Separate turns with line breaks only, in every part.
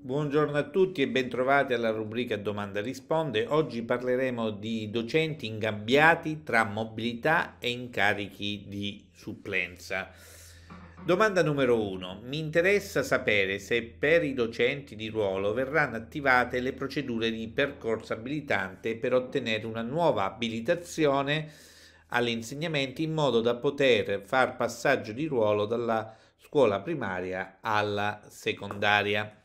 Buongiorno a tutti e bentrovati alla rubrica Domanda Risponde. Oggi parleremo di docenti ingabbiati tra mobilità e incarichi di supplenza. Domanda numero 1. Mi interessa sapere se per i docenti di ruolo verranno attivate le procedure di percorso abilitante per ottenere una nuova abilitazione all'insegnamento in modo da poter far passaggio di ruolo dalla scuola primaria alla secondaria.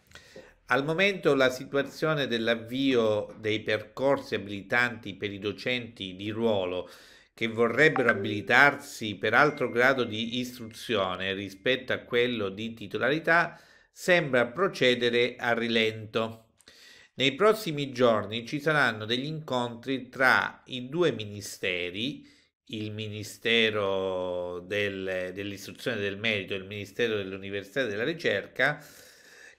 Al momento la situazione dell'avvio dei percorsi abilitanti per i docenti di ruolo che vorrebbero abilitarsi per altro grado di istruzione rispetto a quello di titolarità sembra procedere a rilento. Nei prossimi giorni ci saranno degli incontri tra i due ministeri, il Ministero del, dell'Istruzione del Merito e il Ministero dell'Università e della Ricerca,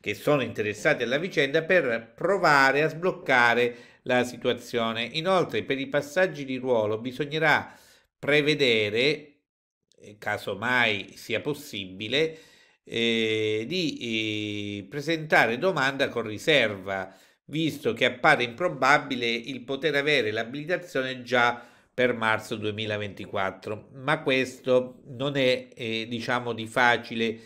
che sono interessati alla vicenda per provare a sbloccare la situazione. Inoltre, per i passaggi di ruolo bisognerà prevedere, eh, caso mai sia possibile, eh, di eh, presentare domanda con riserva, visto che appare improbabile il poter avere l'abilitazione già per marzo 2024, ma questo non è eh, diciamo di facile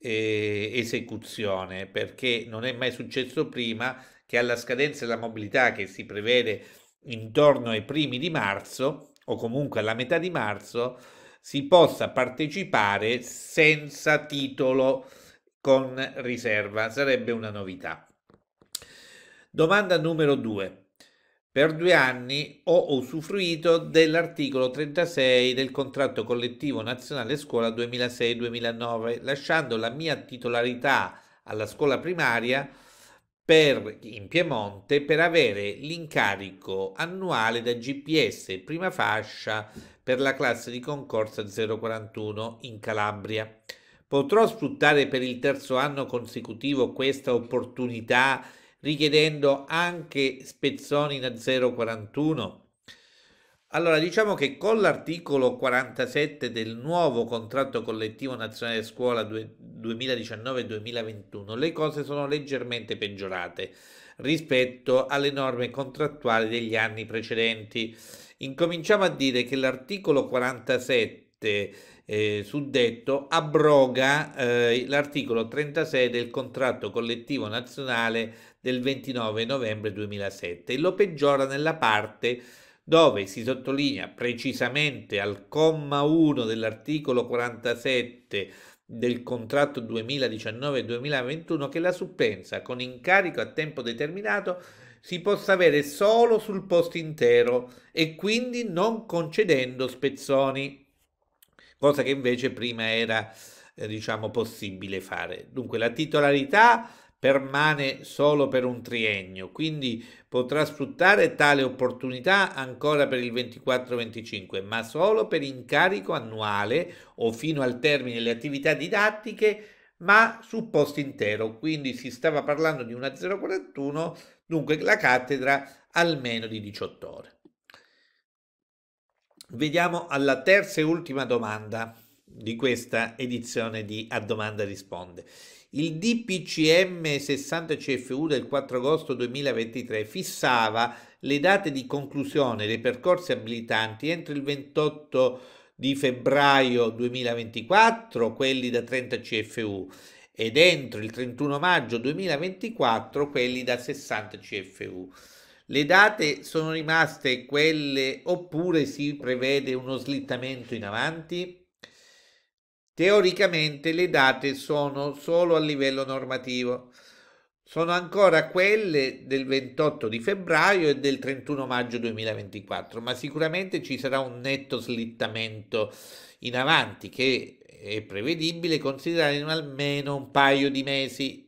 eh, esecuzione, perché non è mai successo prima che alla scadenza della mobilità che si prevede intorno ai primi di marzo o comunque alla metà di marzo si possa partecipare senza titolo con riserva, sarebbe una novità. Domanda numero 2. Per due anni ho usufruito dell'articolo 36 del contratto collettivo nazionale scuola 2006-2009, lasciando la mia titolarità alla scuola primaria per, in Piemonte per avere l'incarico annuale da GPS prima fascia per la classe di concorso 041 in Calabria. Potrò sfruttare per il terzo anno consecutivo questa opportunità richiedendo anche spezzoni da 0,41. Allora, diciamo che con l'articolo 47 del nuovo contratto collettivo nazionale scuola 2019-2021 le cose sono leggermente peggiorate rispetto alle norme contrattuali degli anni precedenti. Incominciamo a dire che l'articolo 47 eh, suddetto abroga eh, l'articolo 36 del contratto collettivo nazionale del 29 novembre 2007 e lo peggiora nella parte dove si sottolinea precisamente al comma 1 dell'articolo 47 del contratto 2019-2021 che la supplenza con incarico a tempo determinato si possa avere solo sul posto intero e quindi non concedendo spezzoni cosa che invece prima era eh, diciamo possibile fare. Dunque la titolarità permane solo per un triennio, quindi potrà sfruttare tale opportunità ancora per il 24-25, ma solo per incarico annuale o fino al termine delle attività didattiche, ma su posto intero, quindi si stava parlando di una 041, dunque la cattedra almeno di 18 ore. Vediamo alla terza e ultima domanda di questa edizione di A Domanda Risponde. Il DPCM 60 CFU del 4 agosto 2023 fissava le date di conclusione dei percorsi abilitanti entro il 28 di febbraio 2024, quelli da 30 CFU, ed entro il 31 maggio 2024 quelli da 60 CFU. Le date sono rimaste quelle oppure si prevede uno slittamento in avanti? Teoricamente le date sono solo a livello normativo. Sono ancora quelle del 28 di febbraio e del 31 maggio 2024, ma sicuramente ci sarà un netto slittamento in avanti che è prevedibile considerare in almeno un paio di mesi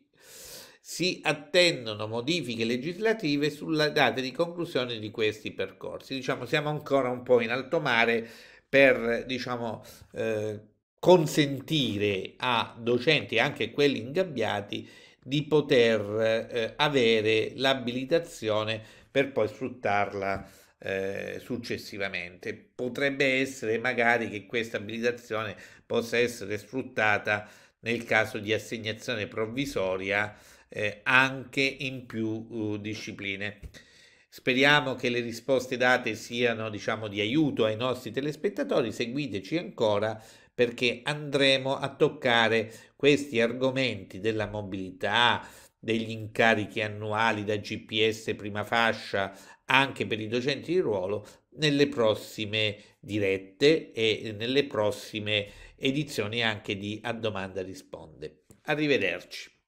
si attendono modifiche legislative sulla data di conclusione di questi percorsi. Diciamo, siamo ancora un po' in alto mare per diciamo, eh, consentire a docenti, anche quelli ingabbiati, di poter eh, avere l'abilitazione per poi sfruttarla eh, successivamente. Potrebbe essere magari che questa abilitazione possa essere sfruttata nel caso di assegnazione provvisoria eh, anche in più uh, discipline. Speriamo che le risposte date siano diciamo, di aiuto ai nostri telespettatori, seguiteci ancora perché andremo a toccare questi argomenti della mobilità, degli incarichi annuali da GPS prima fascia anche per i docenti di ruolo nelle prossime dirette e nelle prossime edizioni anche di A Domanda Risponde. Arrivederci.